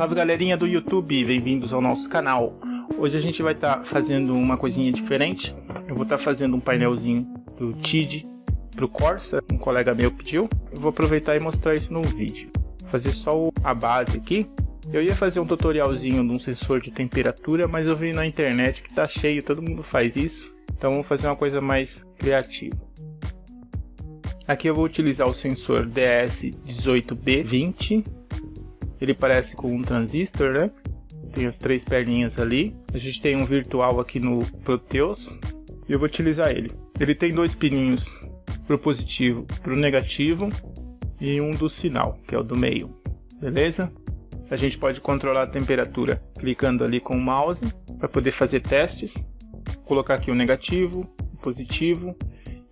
Salve galerinha do YouTube, bem-vindos ao nosso canal. Hoje a gente vai estar tá fazendo uma coisinha diferente. Eu vou estar tá fazendo um painelzinho do TID o Corsa, um colega meu pediu. Eu vou aproveitar e mostrar isso no vídeo. Vou fazer só a base aqui. Eu ia fazer um tutorialzinho de um sensor de temperatura, mas eu vi na internet que está cheio, todo mundo faz isso. Então vamos fazer uma coisa mais criativa. Aqui eu vou utilizar o sensor DS18B20 ele parece com um transistor, né? Tem as três perninhas ali. A gente tem um virtual aqui no Proteus. E eu vou utilizar ele. Ele tem dois pininhos pro positivo, pro negativo e um do sinal, que é o do meio. Beleza? A gente pode controlar a temperatura clicando ali com o mouse para poder fazer testes. Colocar aqui o negativo, o positivo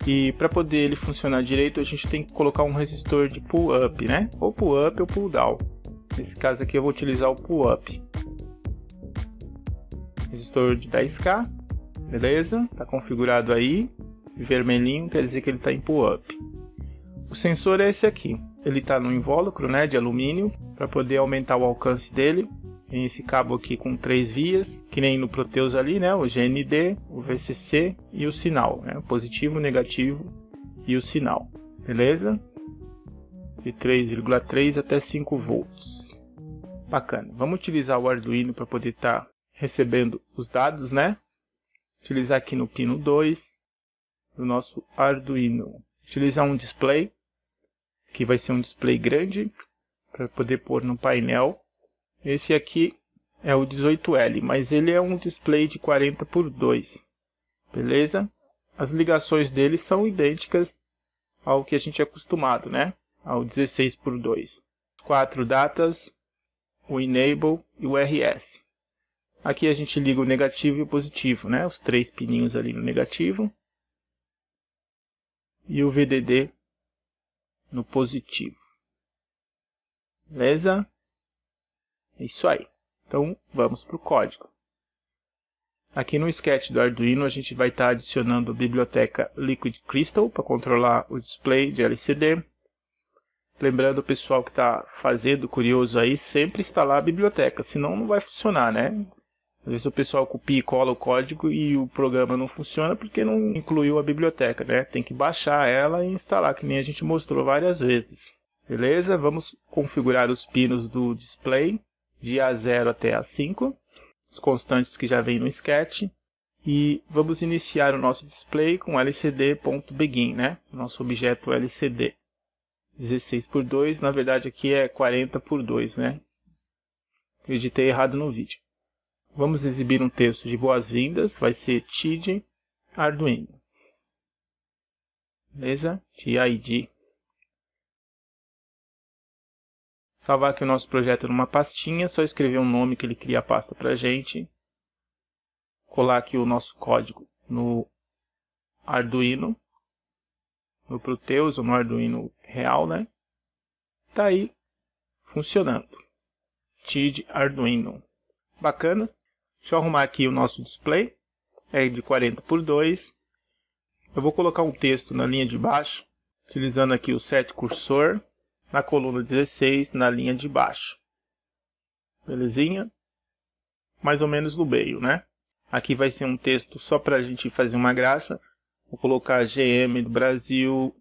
e para poder ele funcionar direito, a gente tem que colocar um resistor de pull up, né? Ou pull up ou pull down. Nesse caso aqui eu vou utilizar o pull-up. Resistor de 10K, beleza? Está configurado aí. Vermelhinho quer dizer que ele está em pull-up. O sensor é esse aqui. Ele está no invólucro né, de alumínio para poder aumentar o alcance dele. Tem esse cabo aqui com três vias, que nem no Proteus ali, né? O GND, o VCC e o sinal, né? Positivo, negativo e o sinal, beleza? De 3,3 até 5 volts. Bacana. Vamos utilizar o Arduino para poder estar tá recebendo os dados, né? Utilizar aqui no pino 2 do nosso Arduino. Utilizar um display, que vai ser um display grande, para poder pôr no painel. Esse aqui é o 18L, mas ele é um display de 40 por 2. Beleza? As ligações dele são idênticas ao que a gente é acostumado, né? Ao 16 por 2. Quatro datas o enable e o RS. Aqui a gente liga o negativo e o positivo, né? Os três pininhos ali no negativo. E o VDD no positivo. Beleza? É isso aí. Então, vamos para o código. Aqui no sketch do Arduino, a gente vai estar tá adicionando a biblioteca Liquid Crystal para controlar o display de LCD. Lembrando o pessoal que está fazendo, curioso aí, sempre instalar a biblioteca, senão não vai funcionar, né? Às vezes o pessoal copia e cola o código e o programa não funciona porque não incluiu a biblioteca, né? Tem que baixar ela e instalar, que nem a gente mostrou várias vezes. Beleza? Vamos configurar os pinos do display de A0 até A5, os constantes que já vem no sketch, e vamos iniciar o nosso display com lcd.begin, né? Nosso objeto lcd. 16 por 2, na verdade aqui é 40 por 2, né? Eu editei errado no vídeo. Vamos exibir um texto de boas-vindas, vai ser TID Arduino. Beleza? TID. Salvar aqui o nosso projeto numa pastinha, só escrever um nome que ele cria a pasta para gente. Colar aqui o nosso código no Arduino, no Proteus ou no Arduino real, né? Tá aí funcionando. TID Arduino. Bacana. Deixa eu arrumar aqui o nosso display. É de 40 por 2. Eu vou colocar um texto na linha de baixo, utilizando aqui o set cursor, na coluna 16, na linha de baixo. Belezinha? Mais ou menos no meio, né? Aqui vai ser um texto só para a gente fazer uma graça. Vou colocar GM do Brasil,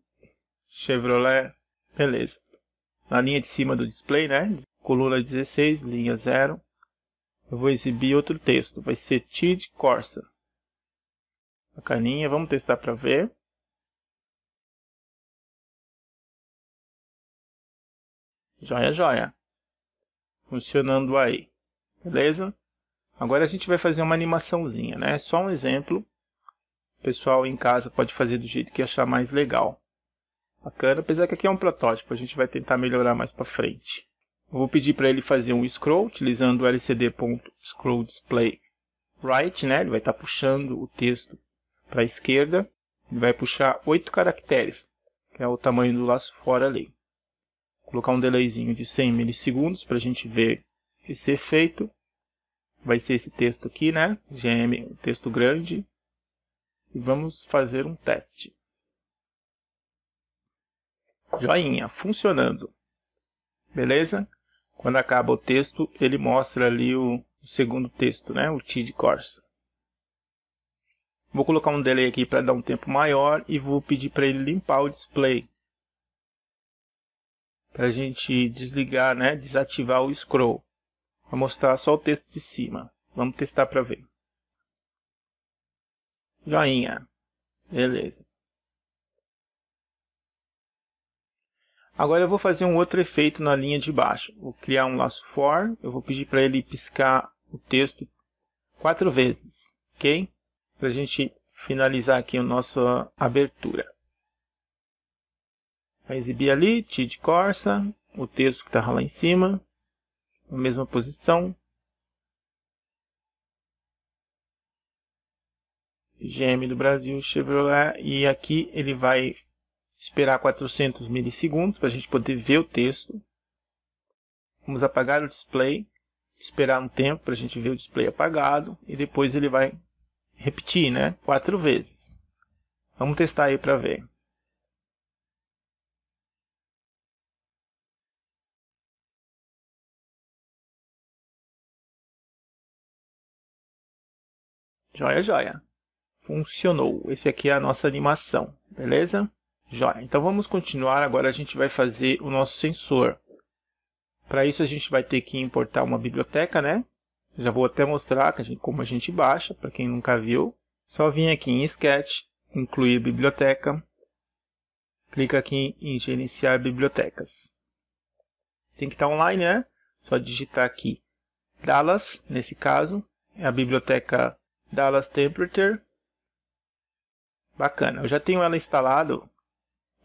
Chevrolet, beleza. Na linha de cima do display, né? Coluna 16, linha 0. Eu vou exibir outro texto, vai ser TID Corsa. Bacaninha, vamos testar para ver. Joia, joia. Funcionando aí. Beleza? Agora a gente vai fazer uma animaçãozinha, né? Só um exemplo. O pessoal em casa pode fazer do jeito que achar mais legal. Bacana, apesar que aqui é um protótipo, a gente vai tentar melhorar mais para frente. Eu vou pedir para ele fazer um scroll utilizando o lcd.scrollDisplayWrite, right, né? Ele vai estar tá puxando o texto para a esquerda. Ele vai puxar 8 caracteres, que é o tamanho do laço fora ali. Vou colocar um delayzinho de 100 milissegundos para a gente ver esse efeito. Vai ser esse texto aqui, né? GM, um texto grande. E vamos fazer um teste joinha, funcionando. Beleza? Quando acaba o texto, ele mostra ali o, o segundo texto, né? o Tid Corsa. Vou colocar um delay aqui para dar um tempo maior e vou pedir para ele limpar o display. Para a gente desligar, né? desativar o scroll. Vou mostrar só o texto de cima. Vamos testar para ver. Joinha. Beleza. Agora eu vou fazer um outro efeito na linha de baixo. Vou criar um laço for, eu vou pedir para ele piscar o texto quatro vezes, ok? Para a gente finalizar aqui a nossa abertura. Vai exibir ali, de Corsa, o texto que estava tá lá em cima, na mesma posição. GM do Brasil, Chevrolet, e aqui ele vai esperar 400 milissegundos para a gente poder ver o texto. Vamos apagar o display, esperar um tempo para a gente ver o display apagado e depois ele vai repetir, né? Quatro vezes. Vamos testar aí para ver. Joia, joia. Funcionou. Esse aqui é a nossa animação, beleza? Jóia. Então vamos continuar. Agora a gente vai fazer o nosso sensor. Para isso a gente vai ter que importar uma biblioteca, né? Já vou até mostrar como a gente baixa, para quem nunca viu. Só vim aqui em Sketch, incluir biblioteca. Clica aqui em gerenciar bibliotecas. Tem que estar tá online, né? Só digitar aqui Dallas, nesse caso. É a biblioteca Dallas Temperature. Bacana, eu já tenho ela instalado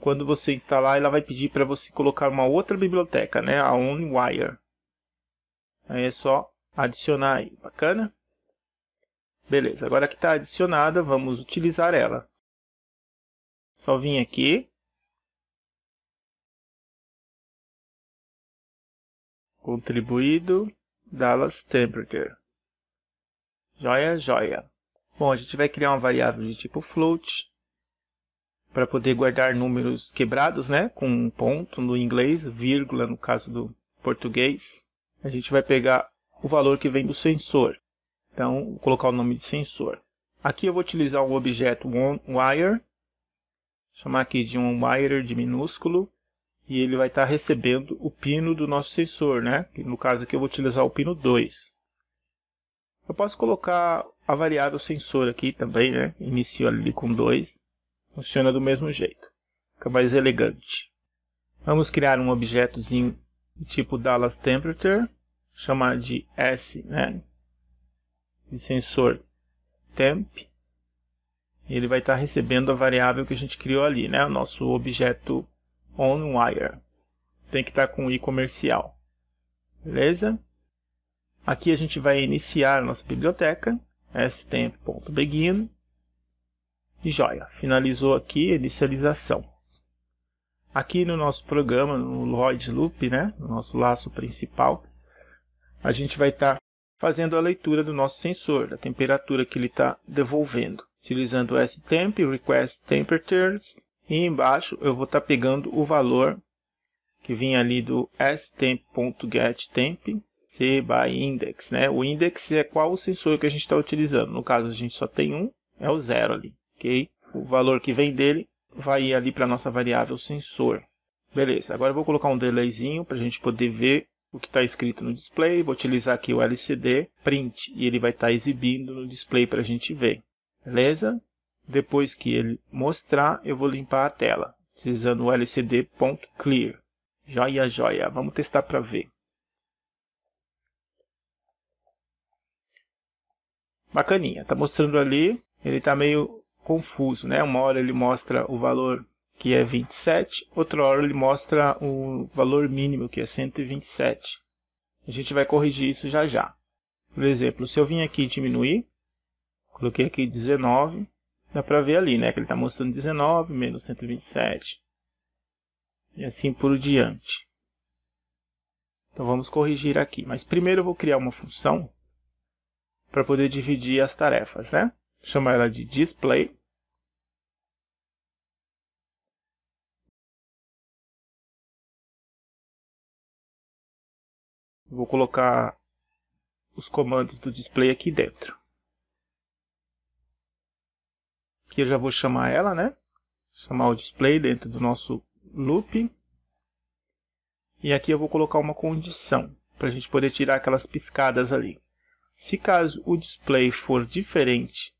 quando você instalar, ela vai pedir para você colocar uma outra biblioteca, né? A OnWire. Aí é só adicionar aí, bacana? Beleza, agora que está adicionada, vamos utilizar ela. Só vim aqui. Contribuído, Dallas Temperature. Joia, joia. Bom, a gente vai criar uma variável de tipo float para poder guardar números quebrados, né? Com um ponto no inglês, vírgula no caso do português. A gente vai pegar o valor que vem do sensor. Então, vou colocar o nome de sensor. Aqui eu vou utilizar um objeto wire, chamar aqui de um wire de minúsculo, e ele vai estar recebendo o pino do nosso sensor, né? No caso aqui eu vou utilizar o pino 2. Eu posso colocar a variável sensor aqui também, né? Inicio ali com 2. Funciona do mesmo jeito. Fica mais elegante. Vamos criar um objetozinho do tipo Dallas Temperature, chamar de S, né? De sensor temp. Ele vai estar recebendo a variável que a gente criou ali, né? O nosso objeto onWire. Tem que estar com i comercial. Beleza? Aqui a gente vai iniciar nossa biblioteca, stemp.begin. E joia, finalizou aqui a inicialização. Aqui no nosso programa, no Lloyd Loop, né, no nosso laço principal, a gente vai estar tá fazendo a leitura do nosso sensor, da temperatura que ele está devolvendo, utilizando o stemp, request temperatures, e embaixo eu vou estar tá pegando o valor que vinha ali do stemp.getTemp, C by index, né? O index é qual o sensor que a gente está utilizando. No caso, a gente só tem um, é o zero ali. O valor que vem dele vai ir ali para a nossa variável sensor. Beleza, agora eu vou colocar um delayzinho para a gente poder ver o que está escrito no display. Vou utilizar aqui o LCD print e ele vai estar tá exibindo no display para a gente ver. Beleza? Depois que ele mostrar, eu vou limpar a tela, utilizando o lcd.clear. Joia, joia. Vamos testar para ver. Bacaninha, Está mostrando ali, ele está meio confuso, né? Uma hora ele mostra o valor que é 27, outra hora ele mostra o valor mínimo que é 127. A gente vai corrigir isso já já. Por exemplo, se eu vim aqui diminuir, coloquei aqui 19, dá para ver ali, né, que ele está mostrando 19 menos 127 e assim por diante. Então vamos corrigir aqui, mas primeiro eu vou criar uma função para poder dividir as tarefas, né? chamar ela de display. Vou colocar os comandos do display aqui dentro. Aqui eu já vou chamar ela, né? Chamar o display dentro do nosso loop. E aqui eu vou colocar uma condição para a gente poder tirar aquelas piscadas ali. Se caso o display for diferente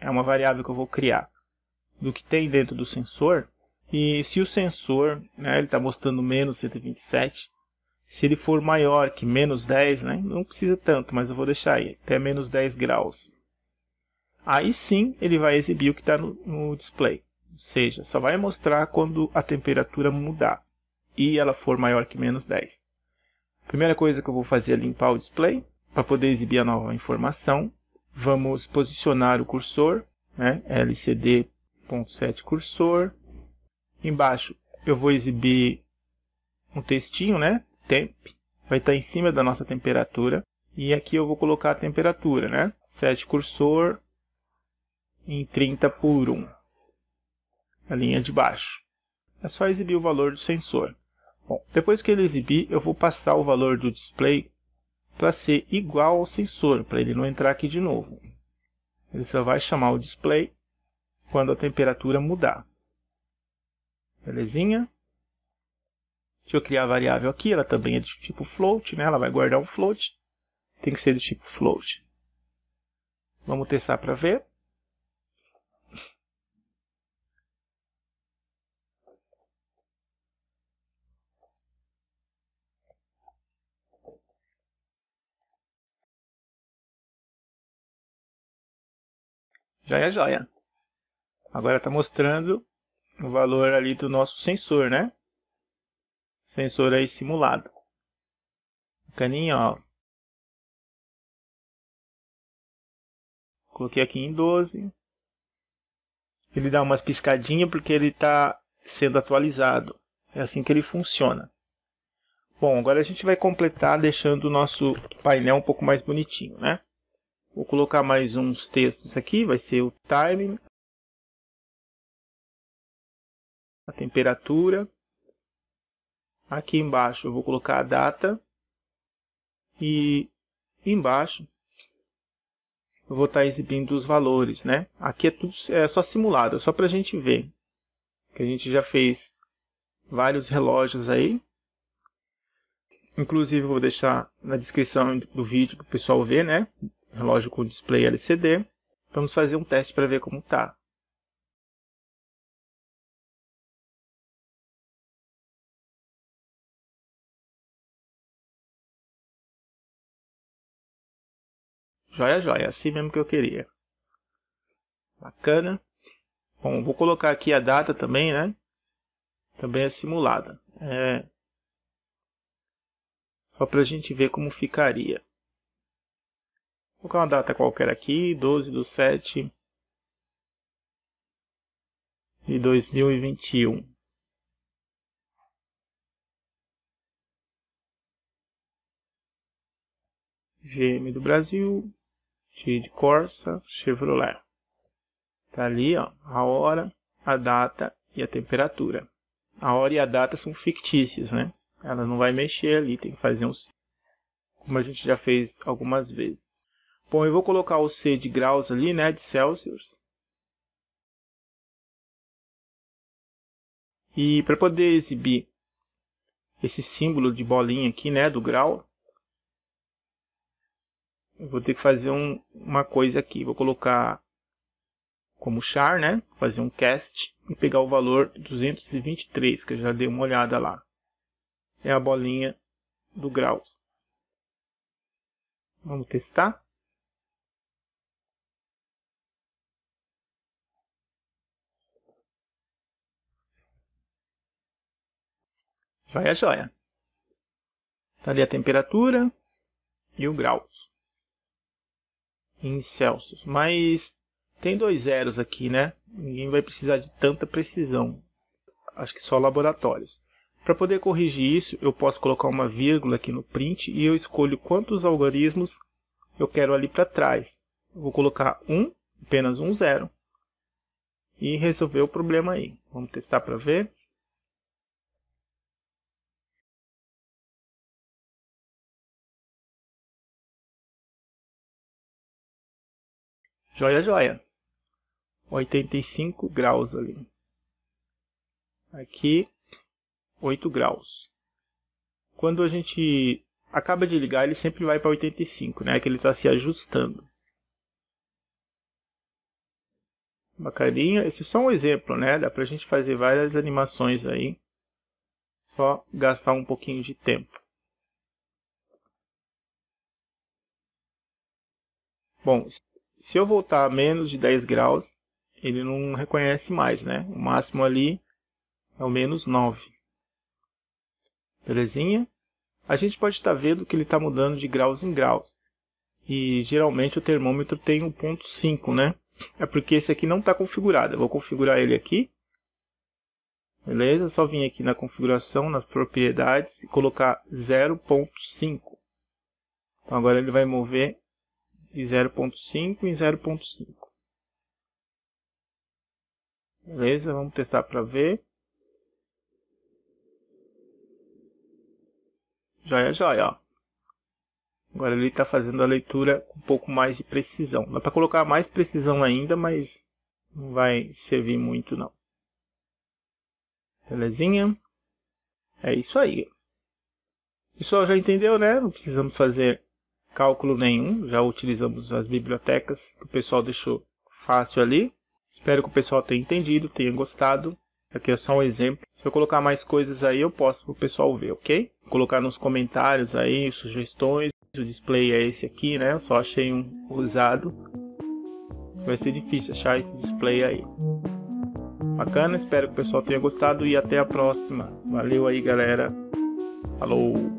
é uma variável que eu vou criar, do que tem dentro do sensor. E se o sensor, né, ele está mostrando menos 127, se ele for maior que menos 10, né, não precisa tanto, mas eu vou deixar aí, até menos 10 graus. Aí sim ele vai exibir o que está no, no display, ou seja, só vai mostrar quando a temperatura mudar e ela for maior que menos 10. Primeira coisa que eu vou fazer é limpar o display para poder exibir a nova informação vamos posicionar o cursor, né? lcd.set cursor. Embaixo eu vou exibir um textinho, né? Temp, vai estar tá em cima da nossa temperatura. E aqui eu vou colocar a temperatura, né? Set cursor em 30 por 1, a linha de baixo. É só exibir o valor do sensor. Bom, depois que ele exibir, eu vou passar o valor do display para ser igual ao sensor, para ele não entrar aqui de novo. Ele só vai chamar o display quando a temperatura mudar. Belezinha? Deixa eu criar a variável aqui, ela também é de tipo float, né? ela vai guardar um float. Tem que ser de tipo float. Vamos testar para ver. já é joia. Agora está mostrando o valor ali do nosso sensor, né? Sensor aí simulado. Caninho, ó. Coloquei aqui em 12. Ele dá umas piscadinhas porque ele está sendo atualizado. É assim que ele funciona. Bom, agora a gente vai completar deixando o nosso painel um pouco mais bonitinho, né? Vou colocar mais uns textos aqui, vai ser o timing, a temperatura. Aqui embaixo eu vou colocar a data e embaixo eu vou estar tá exibindo os valores, né? Aqui é tudo é só simulado, é só para a gente ver que a gente já fez vários relógios aí. Inclusive vou deixar na descrição do vídeo para o pessoal ver, né? relógio com display LCD. Vamos fazer um teste para ver como está. Joia, joia. Assim mesmo que eu queria. Bacana. Bom, vou colocar aqui a data também, né? Também é simulada. É... Só para a gente ver como ficaria. Vou colocar uma data qualquer aqui, 12 do 7 de 2021. GM do Brasil, G de Corsa, Chevrolet. Tá ali, ó, a hora, a data e a temperatura. A hora e a data são fictícias, né? Ela não vai mexer ali, tem que fazer um como a gente já fez algumas vezes. Bom, eu vou colocar o C de graus ali, né, de Celsius. E para poder exibir esse símbolo de bolinha aqui, né, do grau, eu vou ter que fazer um, uma coisa aqui. Vou colocar como char, né, fazer um cast e pegar o valor 223, que eu já dei uma olhada lá. É a bolinha do grau. Vamos testar. Joia, joia. Tá ali a temperatura e o grau Em Celsius. Mas tem dois zeros aqui, né? Ninguém vai precisar de tanta precisão. Acho que só laboratórios. Para poder corrigir isso, eu posso colocar uma vírgula aqui no print e eu escolho quantos algarismos eu quero ali para trás. Eu vou colocar um, apenas um zero. E resolver o problema aí. Vamos testar para ver. Joia, joia. 85 graus ali. Aqui, 8 graus. Quando a gente acaba de ligar, ele sempre vai para 85, né? Que ele está se ajustando. Bacaninha. Esse é só um exemplo, né? Dá para a gente fazer várias animações aí. Só gastar um pouquinho de tempo. Bom, se eu voltar a menos de 10 graus, ele não reconhece mais, né? O máximo ali é o menos 9. Belezinha? A gente pode estar vendo que ele está mudando de graus em graus. E geralmente o termômetro tem 1.5, né? É porque esse aqui não está configurado. Eu vou configurar ele aqui. Beleza? Só vim aqui na configuração, nas propriedades, e colocar 0.5. Então agora ele vai mover 0.5 em 0.5. Beleza, vamos testar para ver. Joia, joia, ó. Agora ele está fazendo a leitura com um pouco mais de precisão. Dá para colocar mais precisão ainda, mas não vai servir muito não. Belezinha? É isso aí. Pessoal, já entendeu, né? Não precisamos fazer cálculo nenhum, já utilizamos as bibliotecas que o pessoal deixou fácil ali. Espero que o pessoal tenha entendido, tenha gostado. Aqui é só um exemplo. Se eu colocar mais coisas aí, eu posso para o pessoal ver, ok? Vou colocar nos comentários aí sugestões. O display é esse aqui, né? Eu só achei um usado. Vai ser difícil achar esse display aí. Bacana, espero que o pessoal tenha gostado e até a próxima. Valeu aí, galera. Falou!